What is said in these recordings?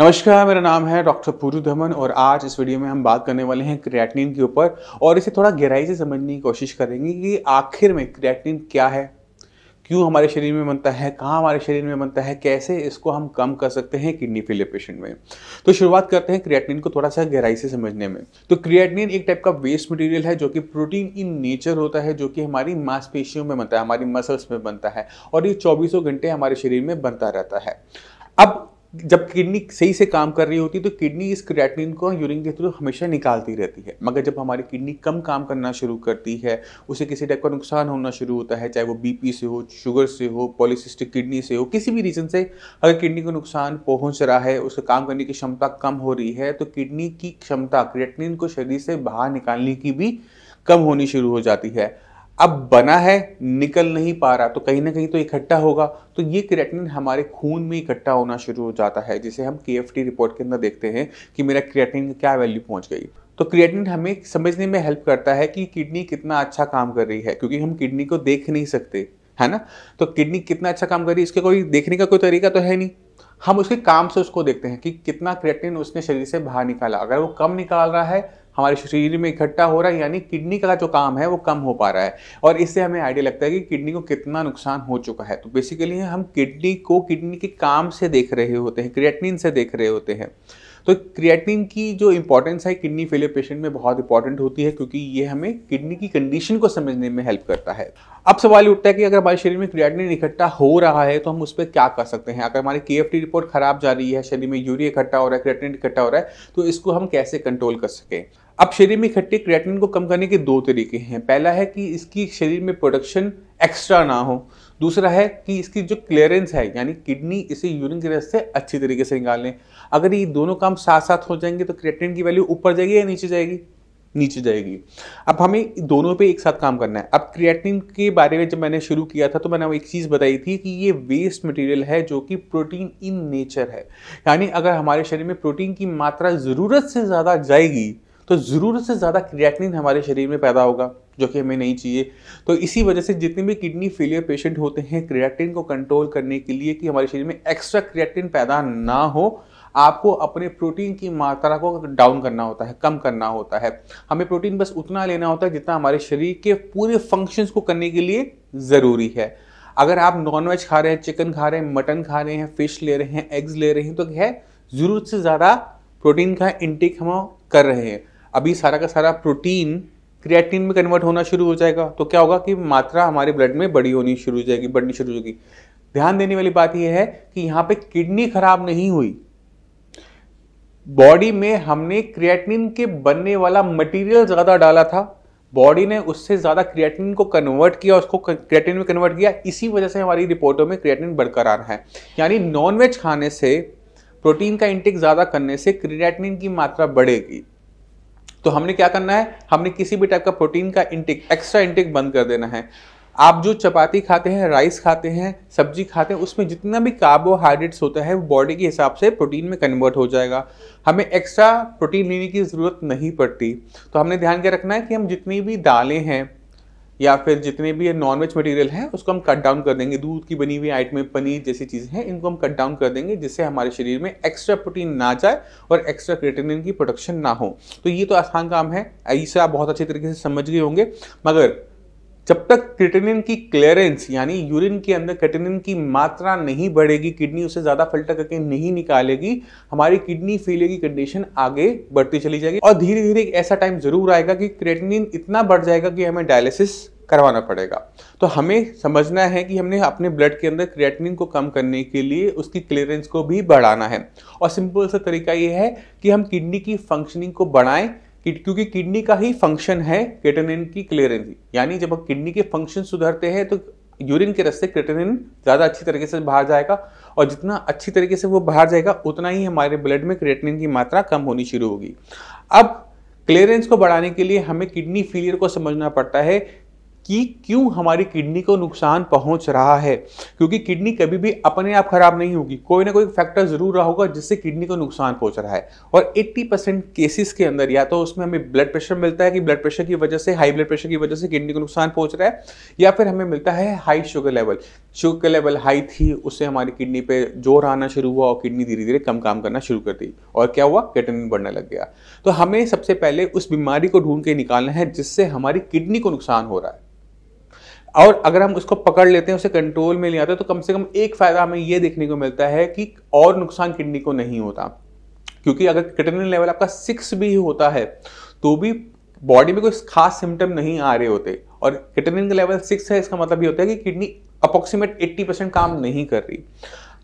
नमस्कार मेरा नाम है डॉक्टर पूजू धमन और आज इस वीडियो में हम बात करने वाले हैं क्रिएटिनिन के ऊपर और इसे थोड़ा गहराई से समझने की कोशिश करेंगे कि आखिर में क्रिएटिनिन क्या है क्यों हमारे शरीर में बनता है कहाँ हमारे शरीर में बनता है कैसे इसको हम कम कर सकते हैं किडनी फेलियर पेशेंट में तो शुरुआत करते हैं क्रिएटिनिन को थोड़ा सा गहराई से समझने में तो क्रिएटिनिन एक टाइप का वेस्ट मटेरियल है जो कि प्रोटीन इन नेचर होता है जो कि हमारी मांसपेशियों में बनता है हमारी मसल्स में बनता है और ये चौबीसों घंटे हमारे शरीर में बनता रहता है अब जब किडनी सही से काम कर रही होती है तो किडनी इस क्रिएटिनिन को यूरिन के थ्रू हमेशा निकालती रहती है मगर जब हमारी किडनी कम काम करना शुरू करती है उसे किसी टाइप का नुकसान होना शुरू होता है चाहे वो बीपी से हो शुगर से हो पॉलिसिस्टिक किडनी से हो किसी भी रीज़न से अगर किडनी को नुकसान पहुंच रहा है उसे काम करने की क्षमता कम हो रही है तो किडनी की क्षमता क्रिएटिनिन को शरीर से बाहर निकालने की भी कम होनी शुरू हो जाती है अब बना है निकल नहीं पा रहा तो कहीं ना कहीं तो इकट्ठा होगा तो ये क्रिएटिनिन हमारे खून में इकट्ठा होना शुरू हो जाता है जिसे हम के रिपोर्ट के अंदर देखते हैं कि मेरा क्रिएटिनिन क्या वैल्यू पहुंच गई तो क्रिएटिन हमें समझने में हेल्प करता है कि किडनी कितना अच्छा काम कर रही है क्योंकि हम किडनी को देख नहीं सकते है ना तो किडनी कितना अच्छा काम कर रही है इसके कोई देखने का कोई तरीका तो है नहीं हम उसके काम से उसको देखते हैं कि कितना क्रिएटिन उसने शरीर से बाहर निकाला अगर वो कम निकाल रहा है हमारे शरीर में इकट्ठा हो रहा है यानी किडनी का जो काम है वो कम हो पा रहा है और इससे हमें आइडिया लगता है कि किडनी को कितना नुकसान हो चुका है तो बेसिकली हम किडनी को किडनी के काम से देख रहे होते हैं क्रिएटिन से देख रहे होते हैं तो क्रिएटिन की जो इंपॉर्टेंस है किडनी फेलियर पेशेंट में बहुत इंपॉर्टेंट होती है क्योंकि ये हमें किडनी की कंडीशन को समझने में हेल्प करता है अब सवाल उठता है कि अगर हमारे शरीर में क्रिएटिन इकट्ठा हो रहा है तो हम उस पर क्या कर सकते हैं अगर हमारी के रिपोर्ट खराब जा रही है शरीर में यूरिया इकट्ठा हो रहा है क्रिएटिन इकट्ठा हो रहा है तो इसको हम कैसे कंट्रोल कर सकें अब शरीर में इकट्ठे क्रिएटिन को कम करने के दो तरीके हैं पहला है कि इसकी शरीर में प्रोडक्शन एक्स्ट्रा ना हो दूसरा है कि इसकी जो क्लियरेंस है यानी किडनी इसे यूरिन के से अच्छी तरीके से निकाल लें अगर ये दोनों काम साथ साथ हो जाएंगे तो क्रिएटिन की वैल्यू ऊपर जाएगी या नीचे जाएगी नीचे जाएगी अब हमें दोनों पे एक साथ काम करना है अब क्रिएटिन के बारे में जब मैंने शुरू किया था तो मैंने एक चीज़ बताई थी कि ये वेस्ट मटेरियल है जो कि प्रोटीन इन नेचर है यानी अगर हमारे शरीर में प्रोटीन की मात्रा ज़रूरत से ज़्यादा जाएगी तो ज़रूरत से ज़्यादा क्रिएटिनिन हमारे शरीर में पैदा होगा जो कि हमें नहीं चाहिए तो इसी वजह से जितने भी किडनी फेलियर पेशेंट होते हैं क्रिएटिन को कंट्रोल करने के लिए कि हमारे शरीर में एक्स्ट्रा क्रिएटिन पैदा ना हो आपको अपने प्रोटीन की मात्रा को डाउन करना होता है कम करना होता है हमें प्रोटीन बस उतना लेना होता है जितना हमारे शरीर के पूरे फंक्शंस को करने के लिए ज़रूरी है अगर आप नॉनवेज खा रहे हैं चिकन खा रहे हैं मटन खा रहे हैं फिश ले रहे हैं एग्स ले रहे हैं तो क्या है ज़रूरत से ज़्यादा प्रोटीन का इंटेक हम कर रहे हैं अभी सारा का सारा प्रोटीन क्रिएटिन में कन्वर्ट होना शुरू हो जाएगा तो क्या होगा कि मात्रा हमारे ब्लड में बड़ी होनी शुरू हो जाएगी बढ़नी शुरू हो जाएगी ध्यान देने वाली बात यह है कि यहाँ पे किडनी खराब नहीं हुई बॉडी में हमने क्रिएटिन के बनने वाला मटेरियल ज़्यादा डाला था बॉडी ने उससे ज़्यादा क्रिएटिन को कन्वर्ट किया उसको क्रिएटिन में कन्वर्ट किया इसी वजह से हमारी रिपोर्टों में क्रिएटिन बरकरार है यानी नॉनवेज खाने से प्रोटीन का इंटेक ज़्यादा करने से क्रिएटिन की मात्रा बढ़ेगी तो हमने क्या करना है हमने किसी भी टाइप का प्रोटीन का इंटेक एक्स्ट्रा इंटेक बंद कर देना है आप जो चपाती खाते हैं राइस खाते हैं सब्जी खाते हैं उसमें जितना भी कार्बोहाइड्रेट्स होता है वो बॉडी के हिसाब से प्रोटीन में कन्वर्ट हो जाएगा हमें एक्स्ट्रा प्रोटीन लेने की ज़रूरत नहीं पड़ती तो हमने ध्यान क्या रखना है कि हम जितनी भी दालें हैं या फिर जितने भी नॉनवेज मटेरियल है उसको हम कट डाउन कर देंगे दूध की बनी हुई आइटमें पनीर जैसी चीज़ें हैं इनको हम कट डाउन कर देंगे जिससे हमारे शरीर में एक्स्ट्रा प्रोटीन ना जाए और एक्स्ट्रा क्रिएटिनिन की प्रोडक्शन ना हो तो ये तो आसान काम है ऐसे आप बहुत अच्छे तरीके से समझ गए होंगे मगर जब तक क्रिटेनिन की क्लियरेंस यानी यूरिन के अंदर क्रिटेनिन की मात्रा नहीं बढ़ेगी किडनी उसे ज़्यादा फिल्टर करके नहीं निकालेगी हमारी किडनी फेलियर की कंडीशन आगे बढ़ती चली जाएगी और धीरे धीरे एक ऐसा टाइम ज़रूर आएगा कि क्रिटेनिन इतना बढ़ जाएगा कि हमें डायलिसिस करवाना पड़ेगा तो हमें समझना है कि हमने अपने ब्लड के अंदर क्रिएटिनिन को कम करने के लिए उसकी क्लियरेंस को भी बढ़ाना है और सिंपल सा तरीका यह है कि हम किडनी की फंक्शनिंग को बढ़ाएं क्योंकि किडनी का ही फंक्शन है क्रेटेनिन की क्लियरेंस यानी जब हम किडनी के फंक्शन सुधरते हैं तो यूरिन के रस्ते क्रेटेनिन ज़्यादा अच्छी तरीके से बाहर जाएगा और जितना अच्छी तरीके से वो बाहर जाएगा उतना ही हमारे ब्लड में क्रेटेनिन की मात्रा कम होनी शुरू होगी अब क्लियरेंस को बढ़ाने के लिए हमें किडनी फेलियर को समझना पड़ता है कि क्यों हमारी किडनी को नुकसान पहुंच रहा है क्योंकि किडनी कभी भी अपने आप खराब नहीं होगी कोई ना कोई फैक्टर जरूर रहा होगा जिससे किडनी को नुकसान पहुंच रहा है और 80 परसेंट केसेस के अंदर या तो उसमें हमें ब्लड प्रेशर मिलता है कि ब्लड प्रेशर की वजह से हाई ब्लड प्रेशर की वजह से किडनी को नुकसान पहुंच रहा है या फिर हमें मिलता है high sugar level sugar level high थी उससे हमारी किडनी पर जोर आना शुरू हुआ और किडनी धीरे धीरे कम काम करना शुरू कर दी और क्या हुआ कैटनिन बढ़ने लग गया तो हमें सबसे पहले उस बीमारी को ढूंढ के निकालना है जिससे हमारी किडनी को नुकसान हो रहा है और अगर हम उसको पकड़ लेते हैं उसे कंट्रोल में ले आते हैं तो कम से कम एक फ़ायदा हमें यह देखने को मिलता है कि और नुकसान किडनी को नहीं होता क्योंकि अगर किटनिन लेवल आपका सिक्स भी होता है तो भी बॉडी में कोई खास सिम्टम नहीं आ रहे होते और किटनिन का लेवल सिक्स है इसका मतलब ये होता है कि किडनी अप्रोक्सीमेट एट्टी परसेंट काम नहीं कर रही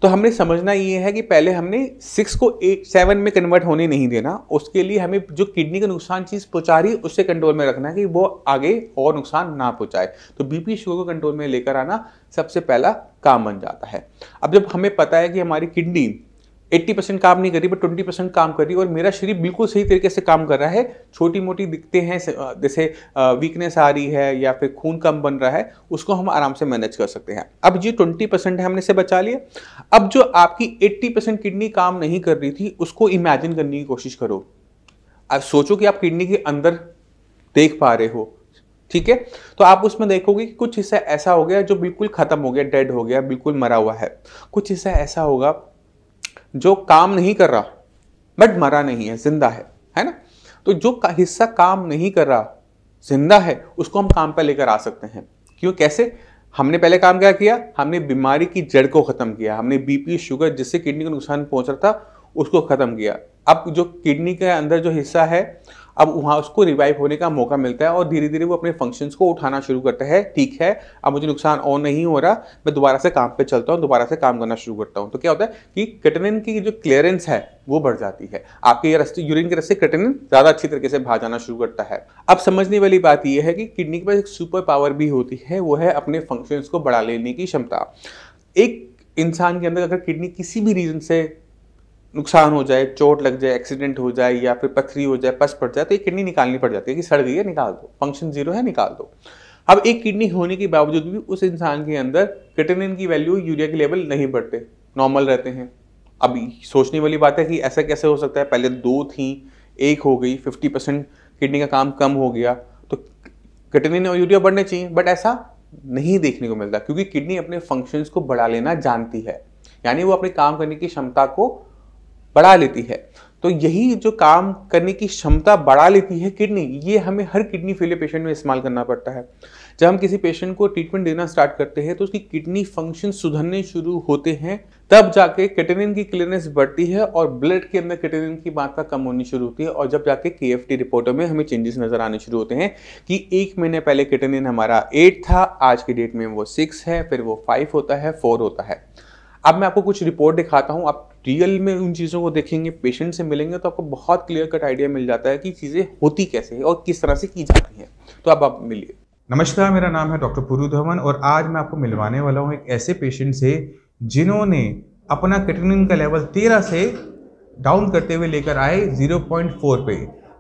तो हमने समझना ये है कि पहले हमने सिक्स को एट सेवन में कन्वर्ट होने नहीं देना उसके लिए हमें जो किडनी का नुकसान चीज़ पहुँचा रही है उसे कंट्रोल में रखना है कि वो आगे और नुकसान ना पहुँचाए तो बीपी शुगर को कंट्रोल में लेकर आना सबसे पहला काम बन जाता है अब जब हमें पता है कि हमारी किडनी 80 परसेंट काम नहीं कर रही बट 20 परसेंट काम कर रही और मेरा शरीर बिल्कुल सही तरीके से काम कर रहा है छोटी मोटी दिखते हैं जैसे वीकनेस आ रही है या फिर खून कम बन रहा है उसको हम आराम से मैनेज कर सकते हैं अब ये 20 परसेंट है हमने इसे बचा लिया अब जो आपकी 80 परसेंट किडनी काम नहीं कर रही थी उसको इमेजिन करने की कोशिश करो आप सोचो कि आप किडनी के अंदर देख पा रहे हो ठीक है तो आप उसमें देखोगे कि कुछ हिस्सा ऐसा हो गया जो बिल्कुल खत्म हो गया डेड हो गया बिल्कुल मरा हुआ है कुछ हिस्सा ऐसा होगा जो काम नहीं कर रहा बट मरा नहीं है जिंदा है है ना तो जो का हिस्सा काम नहीं कर रहा जिंदा है उसको हम काम पर लेकर आ सकते हैं क्यों कैसे हमने पहले काम क्या किया हमने बीमारी की जड़ को ख़त्म किया हमने बीपी शुगर जिससे किडनी को नुकसान पहुंच रहा था उसको ख़त्म किया अब जो किडनी के अंदर जो हिस्सा है अब वहाँ उसको रिवाइव होने का मौका मिलता है और धीरे धीरे वो अपने फंक्शंस को उठाना शुरू करता है ठीक है अब मुझे नुकसान और नहीं हो रहा मैं दोबारा से काम पर चलता हूँ दोबारा से काम करना शुरू करता हूँ तो क्या होता है कि कटनिन की जो क्लियरेंस है वो बढ़ जाती है आपके ये रस्ते यूरिन के रस्ते किटनिन ज़्यादा अच्छी तरीके से भाग जाना शुरू करता है अब समझने वाली बात यह है कि किडनी के पास एक सुपर पावर भी होती है वो है अपने फंक्शंस को बढ़ा लेने की क्षमता एक इंसान के अंदर अगर किडनी किसी भी रीज़न से नुकसान हो जाए चोट लग जाए एक्सीडेंट हो जाए या फिर पथरी हो जाए पस पड़ जाए तो ये किडनी निकालनी पड़ जाती है कि सड़ गई है निकाल दो फंक्शन जीरो है निकाल दो अब एक किडनी होने के बावजूद भी उस इंसान के अंदर क्रिटेनिन की वैल्यू यूरिया के लेवल नहीं बढ़ते नॉर्मल रहते हैं अब सोचने वाली बात है कि ऐसा कैसे हो सकता है पहले दो थी एक हो गई फिफ्टी परसेंट किडनी का काम कम हो गया तो क्रिटेनिन और यूरिया बढ़ने चाहिए बट ऐसा नहीं देखने को मिलता क्योंकि किडनी अपने फंक्शंस को बढ़ा लेना जानती है यानी वो अपने काम करने की क्षमता को बढ़ा लेती है तो यही जो काम करने की क्षमता बढ़ा लेती है किडनी ये हमें हर किडनी फेलियर पेशेंट में इस्तेमाल करना पड़ता है जब हम किसी पेशेंट को ट्रीटमेंट देना स्टार्ट करते हैं तो उसकी किडनी फंक्शन सुधरने शुरू होते हैं तब जाके केटेनिन की क्लियरनेस बढ़ती है और ब्लड के अंदर केटेनिन की मात्रा कम होनी शुरू होती है और जब जाके के एफ रिपोर्टों में हमें चेंजेस नज़र आने शुरू होते हैं कि एक महीने पहले केटेनिन हमारा एट था आज की डेट में वो सिक्स है फिर वो फाइव होता है फोर होता है अब मैं आपको कुछ रिपोर्ट दिखाता हूँ आप रियल में उन चीज़ों को देखेंगे पेशेंट से मिलेंगे तो आपको बहुत क्लियर कट आइडिया मिल जाता है कि चीज़ें होती कैसे है और किस तरह से की जाती हैं तो आप आप मिलिए नमस्कार मेरा नाम है डॉक्टर पुरु धवन और आज मैं आपको मिलवाने वाला हूँ एक ऐसे पेशेंट से जिन्होंने अपना कैटनिन का लेवल तेरह से डाउन करते हुए लेकर आए ज़ीरो पॉइंट फोर पे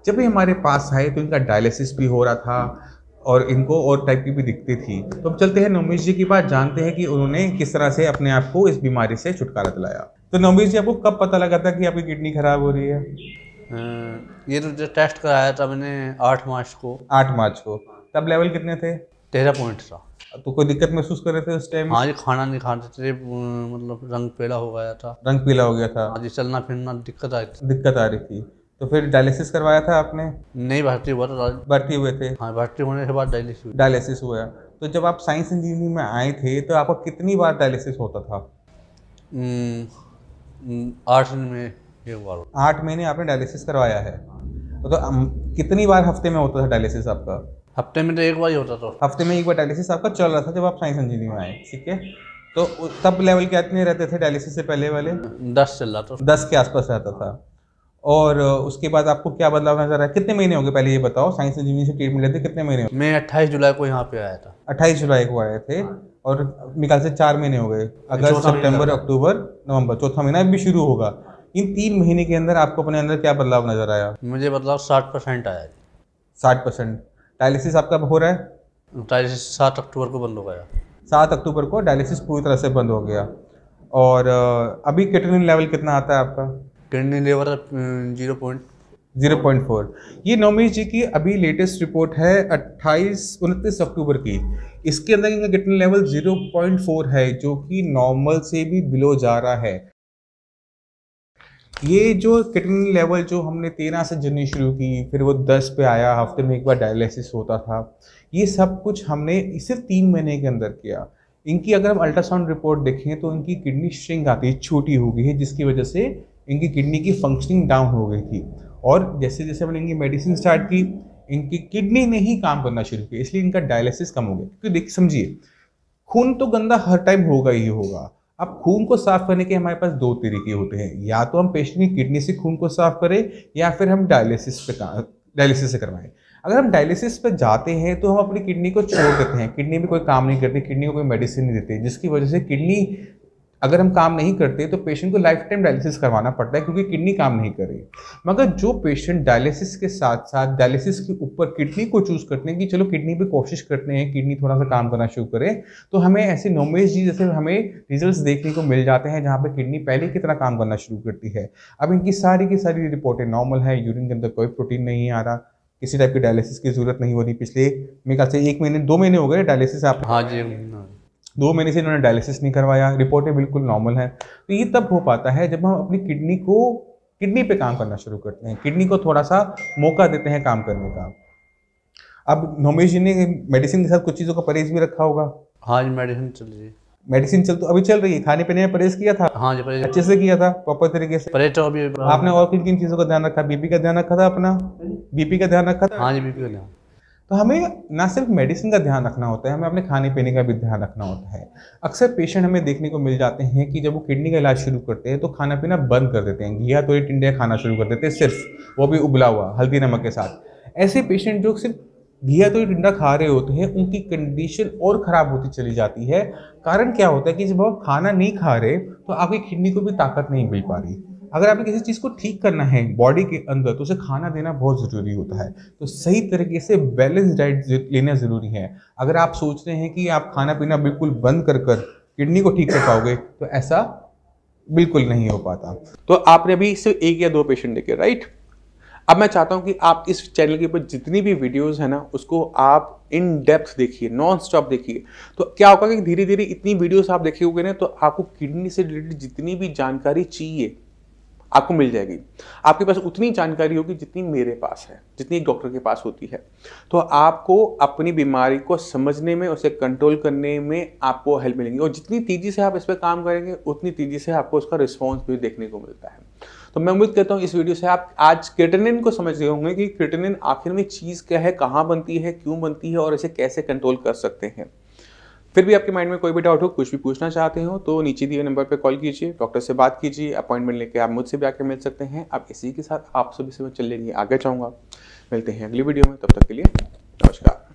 जब भी हमारे पास आए तो इनका डायलिसिस भी हो रहा था और इनको और टाइप की भी दिखती थी तो अब चलते हैं नोमेश जी की बात जानते हैं कि उन्होंने किस तरह से अपने आप को इस बीमारी से छुटकारा दिलाया तो नवमीश जी आपको कब पता लगा था कि आपकी किडनी खराब हो रही है हाँ, ये तो टेस्ट कराया था मैंने आठ मार्च को आठ मार्च को तब लेवल कितने थे तेरह पॉइंट था तो कोई दिक्कत महसूस कर रहे थे उस टाइम हाँ जी खाना नहीं खाते थे मतलब रंग पीला हो गया था रंग पीला हो गया था हाँ जी चलना फिरना दिक्कत आ रही थी दिक्कत आ रही थी तो फिर डायलिसिस करवाया था आपने नहीं भर्ती हुआ था भर्ती हुए थे हाँ भर्ती होने के बाद डायलिसिस डायलिसिस हुआ तो जब आप साइंस इंजीनियरिंग में आए थे तो आपका कितनी बार डायलिसिस होता था हम्म, आठ में आठ महीने आपने डायलिसिस करवाया है तो, तो कितनी बार हफ्ते में होता था डायलिसिस आपका हफ्ते में तो एक बार ही होता था हफ्ते में एक बार डायलिसिस आपका चल रहा था जब आप साइंस इंजीनियरिंग में आए ठीक है तो तब लेवल क्या इतने रहते थे डायलिसिस से पहले वाले दस चल रहा था दस के आसपास रहता था और उसके बाद आपको क्या बदलाव नजर आया कितने महीने हो गए पहले ये बताओ साइंस इंजीनियरिंग से ट्रीटमेंट लेते कितने महीने मैं अट्ठाईस जुलाई को यहाँ पे आया था अट्ठाईस जुलाई को आए थे और निकाल से चार महीने हो गए अगस्त सितंबर अक्टूबर नवंबर चौथा महीना भी शुरू होगा इन तीन महीने के अंदर आपको अपने अंदर क्या बदलाव नजर आया मुझे बदलाव साठ परसेंट आया साठ परसेंट डायलिसिस आपका हो रहा है डायलिसिस सात अक्टूबर को बंद हो गया सात अक्टूबर को डायलिसिस पूरी तरह से बंद हो गया और अभी किटनिन लेवल कितना आता है आपका kidney level zero point zero point four ये नोमेश जी की अभी लेटेस्ट रिपोर्ट है अट्ठाईस उनतीस अक्टूबर की इसके अंदर इनका गिटन लेवल जीरो पॉइंट फोर है जो कि नॉर्मल से भी बिलो जा रहा है ये जो किटनी लेवल जो हमने तेरह से जर्नी शुरू की फिर वो दस पे आया हफ्ते में एक बार डायलिसिस होता था ये सब कुछ हमने सिर्फ तीन महीने के अंदर किया इनकी अगर हम अल्ट्रासाउंड रिपोर्ट देखें तो इनकी किडनी श्रिंक आती है छोटी हो गई है जिसकी वजह से इनकी किडनी की फंक्शनिंग डाउन हो गई थी और जैसे जैसे मैंने इनकी मेडिसिन स्टार्ट की इनकी किडनी ने ही काम करना शुरू किया इसलिए इनका डायलिसिस कम हो गया क्योंकि देख समझिए खून तो गंदा हर टाइम होगा ही होगा अब खून को साफ करने के हमारे पास दो तरीके होते हैं या तो हम पेशेंट की किडनी से खून को साफ करें या फिर हम डायलिसिस पे डायलिसिस से करवाएं अगर हम डायलिसिस पे जाते हैं तो हम अपनी किडनी को छोड़ देते हैं किडनी में कोई काम नहीं करते किडनी को कोई मेडिसिन नहीं देते जिसकी वजह से किडनी अगर हम काम नहीं करते तो पेशेंट को लाइफ टाइम डायलिसिस करवाना पड़ता है क्योंकि किडनी काम नहीं कर रही मगर जो पेशेंट डायलिसिस के साथ साथ डायलिसिस के ऊपर किडनी को चूज़ करते हैं कि चलो किडनी पे कोशिश करते हैं किडनी थोड़ा सा काम करना शुरू करें तो हमें ऐसे नॉमेज जी जैसे हमें रिजल्ट देखने को मिल जाते हैं जहाँ पर किडनी पहले की तरह काम करना शुरू करती है अब इनकी सारी की सारी रिपोर्टें नॉर्मल है यूरिन के अंदर कोई प्रोटीन नहीं आ रहा किसी टाइप की डायलिसिस की ज़रूरत नहीं हो रही पिछले मेरे ख्याल से एक महीने दो महीने हो गए डायलिसिस आप हाँ जी दो महीने से इन्होंने डायलिसिस नहीं करवाया रिपोर्टें बिल्कुल नॉर्मल हैं तो ये तब हो पाता है जब हम अपनी किडनी को किडनी पे काम करना शुरू करते हैं किडनी को थोड़ा सा मौका देते हैं काम करने का अब नोमेश जी ने मेडिसिन के साथ कुछ चीज़ों का परहेज भी रखा होगा हाँ जी मेडिसिन चल रही है मेडिसिन चल तो अभी चल रही है खाने पीने में परहेज किया था हाँ जी परहेज अच्छे से किया था प्रॉपर तरीके से परहेज तो अभी आपने और किन किन चीज़ों का ध्यान रखा बीपी का ध्यान रखा था अपना बीपी का ध्यान रखा था हाँ जी बीपी का ध्यान तो हमें ना सिर्फ मेडिसिन का ध्यान रखना होता है हमें अपने खाने पीने का भी ध्यान रखना होता है अक्सर पेशेंट हमें देखने को मिल जाते हैं कि जब वो किडनी का इलाज शुरू करते हैं तो खाना पीना बंद कर देते हैं घिया तोड़ी टिंडिया खाना शुरू कर देते हैं सिर्फ वो भी उबला हुआ हल्दी नमक के साथ ऐसे पेशेंट जो सिर्फ घिया तो टिंडा खा रहे होते हैं उनकी कंडीशन और ख़राब होती चली जाती है कारण क्या होता है कि जब आप खाना नहीं खा रहे तो आपकी किडनी को भी ताकत नहीं मिल पा रही अगर आपने किसी चीज़ को ठीक करना है बॉडी के अंदर तो उसे खाना देना बहुत ज़रूरी होता है तो सही तरीके से बैलेंस डाइट लेना ज़रूरी है अगर आप सोच रहे हैं कि आप खाना पीना बिल्कुल बंद कर कर किडनी को ठीक कर पाओगे तो ऐसा बिल्कुल नहीं हो पाता तो आपने अभी सिर्फ एक या दो पेशेंट देखे राइट अब मैं चाहता हूं कि आप इस चैनल के ऊपर जितनी भी वीडियोस है ना उसको आप इन डेप्थ देखिए नॉन स्टॉप देखिए तो क्या होगा कि धीरे धीरे इतनी वीडियोस आप देखे होगे ना तो आपको किडनी से रिलेटेड जितनी भी जानकारी चाहिए आपको मिल जाएगी आपके पास उतनी जानकारी होगी जितनी मेरे पास है जितनी एक डॉक्टर के पास होती है तो आपको अपनी बीमारी को समझने में उसे कंट्रोल करने में आपको हेल्प मिलेगी और जितनी तेज़ी से आप इस पर काम करेंगे उतनी तेज़ी से आपको उसका रिस्पॉन्स भी देखने को मिलता है तो मैं उम्मीद करता हूँ इस वीडियो से आप आज क्रिटेनिन को समझ गए होंगे कि क्रिटेनिन आखिर में चीज़ क्या है कहाँ बनती है क्यों बनती है और इसे कैसे कंट्रोल कर सकते हैं फिर भी आपके माइंड में कोई भी डाउट हो कुछ भी पूछना चाहते हो तो नीचे दिए नंबर पर कॉल कीजिए डॉक्टर से बात कीजिए अपॉइंटमेंट लेके आप मुझसे भी आकर मिल सकते हैं अब इसी के साथ आप सभी से मैं चलने आगे चाहूँगा मिलते हैं अगली वीडियो में तब तक के लिए नमस्कार